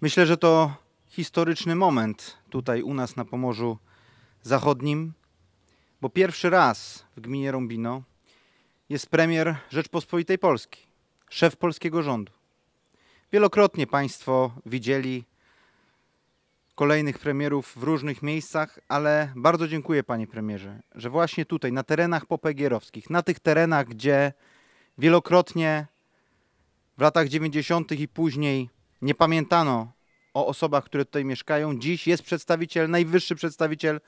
Myślę, że to historyczny moment tutaj u nas na Pomorzu Zachodnim, bo pierwszy raz w gminie Rąbino jest premier Rzeczpospolitej Polski, szef polskiego rządu. Wielokrotnie Państwo widzieli kolejnych premierów w różnych miejscach, ale bardzo dziękuję Panie Premierze, że właśnie tutaj, na terenach popegierowskich, na tych terenach, gdzie wielokrotnie w latach 90. i później nie pamiętano o osobach, które tutaj mieszkają, dziś jest przedstawiciel, najwyższy przedstawiciel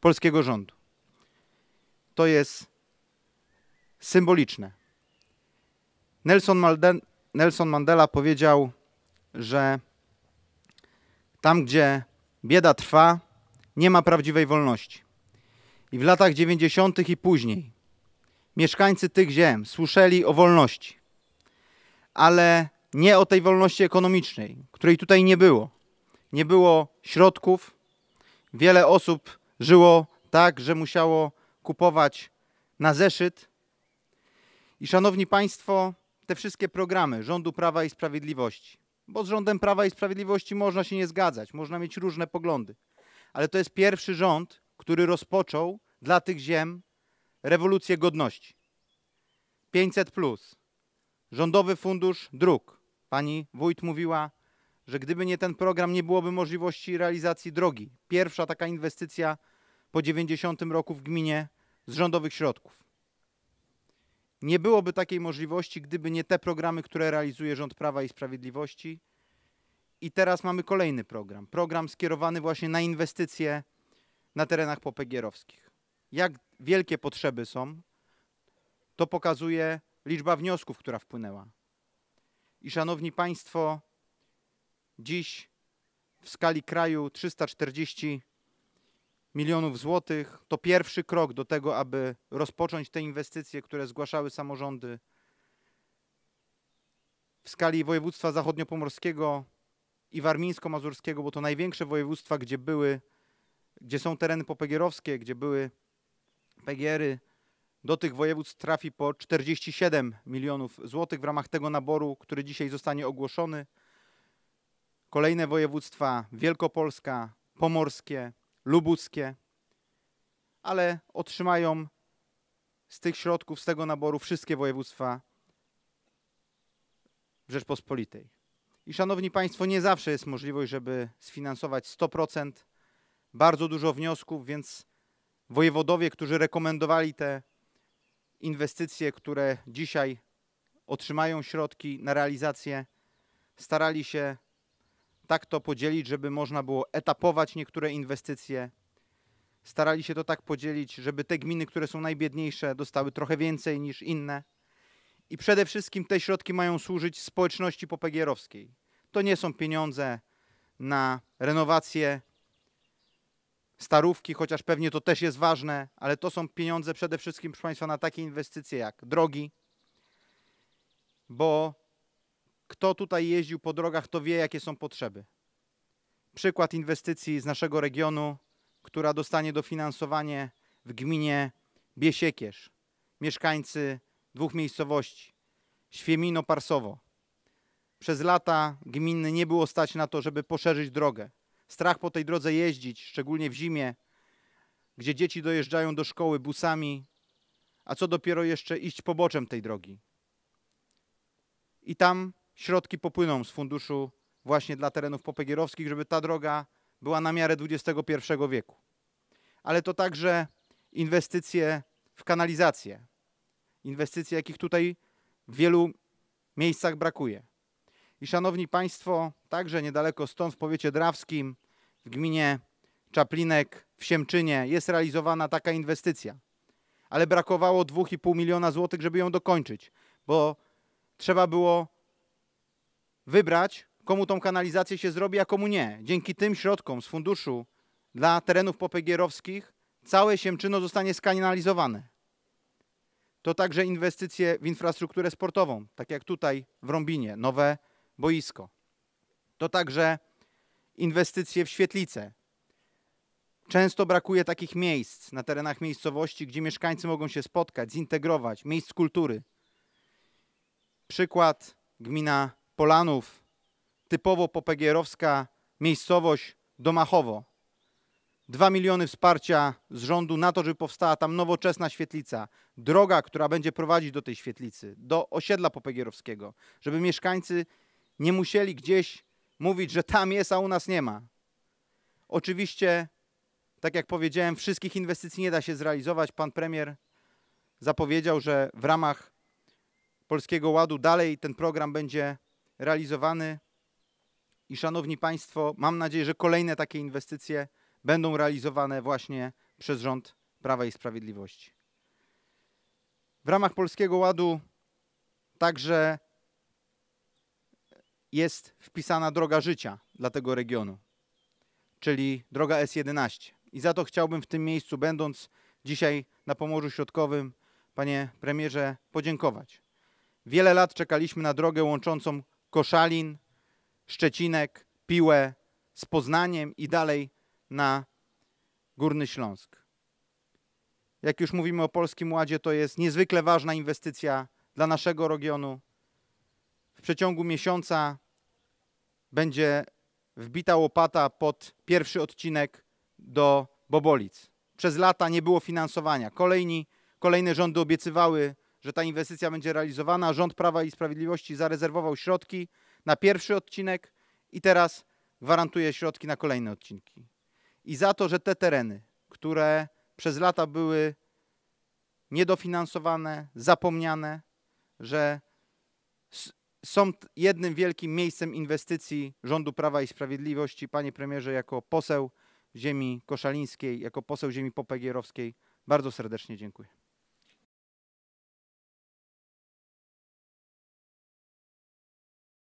polskiego rządu. To jest symboliczne. Nelson, Malden, Nelson Mandela powiedział, że tam, gdzie bieda trwa, nie ma prawdziwej wolności. I w latach 90. i później mieszkańcy tych ziem słyszeli o wolności, ale nie o tej wolności ekonomicznej, której tutaj nie było. Nie było środków. Wiele osób żyło tak, że musiało kupować na zeszyt. I szanowni państwo, te wszystkie programy rządu Prawa i Sprawiedliwości, bo z rządem Prawa i Sprawiedliwości można się nie zgadzać, można mieć różne poglądy, ale to jest pierwszy rząd, który rozpoczął dla tych ziem rewolucję godności. 500 plus, Rządowy Fundusz Dróg, Pani wójt mówiła, że gdyby nie ten program, nie byłoby możliwości realizacji drogi. Pierwsza taka inwestycja po 90 roku w gminie z rządowych środków. Nie byłoby takiej możliwości, gdyby nie te programy, które realizuje rząd Prawa i Sprawiedliwości. I teraz mamy kolejny program. Program skierowany właśnie na inwestycje na terenach popegierowskich. Jak wielkie potrzeby są, to pokazuje liczba wniosków, która wpłynęła. I szanowni Państwo, dziś w skali kraju 340 milionów złotych to pierwszy krok do tego, aby rozpocząć te inwestycje, które zgłaszały samorządy. W skali województwa zachodniopomorskiego i warmińsko-mazurskiego, bo to największe województwa, gdzie były, gdzie są tereny popegierowskie, gdzie były pegiery, do tych województw trafi po 47 milionów złotych w ramach tego naboru, który dzisiaj zostanie ogłoszony. Kolejne województwa Wielkopolska, Pomorskie, Lubuskie, ale otrzymają z tych środków, z tego naboru wszystkie województwa Rzeczpospolitej. I szanowni Państwo, nie zawsze jest możliwość, żeby sfinansować 100%. Bardzo dużo wniosków, więc wojewodowie, którzy rekomendowali te inwestycje, które dzisiaj otrzymają środki na realizację, starali się tak to podzielić, żeby można było etapować niektóre inwestycje. Starali się to tak podzielić, żeby te gminy, które są najbiedniejsze, dostały trochę więcej niż inne. I przede wszystkim te środki mają służyć społeczności popegierowskiej. To nie są pieniądze na renowację starówki, chociaż pewnie to też jest ważne, ale to są pieniądze przede wszystkim, proszę Państwa, na takie inwestycje jak drogi, bo kto tutaj jeździł po drogach, to wie, jakie są potrzeby. Przykład inwestycji z naszego regionu, która dostanie dofinansowanie w gminie Biesiekierz. Mieszkańcy dwóch miejscowości, Świemino-Parsowo. Przez lata gminy nie było stać na to, żeby poszerzyć drogę strach po tej drodze jeździć, szczególnie w zimie, gdzie dzieci dojeżdżają do szkoły busami, a co dopiero jeszcze iść poboczem tej drogi. I tam środki popłyną z funduszu właśnie dla terenów popegierowskich, żeby ta droga była na miarę XXI wieku. Ale to także inwestycje w kanalizację, inwestycje, jakich tutaj w wielu miejscach brakuje. I szanowni Państwo, także niedaleko stąd w powiecie drawskim, w gminie Czaplinek, w Siemczynie jest realizowana taka inwestycja. Ale brakowało 2,5 miliona złotych, żeby ją dokończyć, bo trzeba było wybrać, komu tą kanalizację się zrobi, a komu nie. Dzięki tym środkom z funduszu dla terenów popegierowskich całe Siemczyno zostanie skanalizowane. To także inwestycje w infrastrukturę sportową, tak jak tutaj w Rąbinie, nowe boisko. To także inwestycje w świetlice. Często brakuje takich miejsc na terenach miejscowości, gdzie mieszkańcy mogą się spotkać, zintegrować, miejsc kultury. Przykład gmina Polanów, typowo popegierowska miejscowość Domachowo. Dwa miliony wsparcia z rządu na to, żeby powstała tam nowoczesna świetlica, droga, która będzie prowadzić do tej świetlicy, do osiedla popegierowskiego, żeby mieszkańcy nie musieli gdzieś mówić, że tam jest, a u nas nie ma. Oczywiście, tak jak powiedziałem, wszystkich inwestycji nie da się zrealizować. Pan premier zapowiedział, że w ramach Polskiego Ładu dalej ten program będzie realizowany. I szanowni państwo, mam nadzieję, że kolejne takie inwestycje będą realizowane właśnie przez rząd Prawa i Sprawiedliwości. W ramach Polskiego Ładu także jest wpisana droga życia dla tego regionu, czyli droga S11. I za to chciałbym w tym miejscu, będąc dzisiaj na Pomorzu Środkowym, panie premierze, podziękować. Wiele lat czekaliśmy na drogę łączącą Koszalin, Szczecinek, Piłę z Poznaniem i dalej na Górny Śląsk. Jak już mówimy o Polskim Ładzie, to jest niezwykle ważna inwestycja dla naszego regionu, w przeciągu miesiąca będzie wbita łopata pod pierwszy odcinek do Bobolic. Przez lata nie było finansowania. Kolejni, kolejne rządy obiecywały, że ta inwestycja będzie realizowana. Rząd Prawa i Sprawiedliwości zarezerwował środki na pierwszy odcinek i teraz gwarantuje środki na kolejne odcinki. I za to, że te tereny, które przez lata były niedofinansowane, zapomniane, że są jednym wielkim miejscem inwestycji rządu Prawa i Sprawiedliwości. Panie premierze, jako poseł ziemi koszalińskiej, jako poseł ziemi popegierowskiej, bardzo serdecznie dziękuję.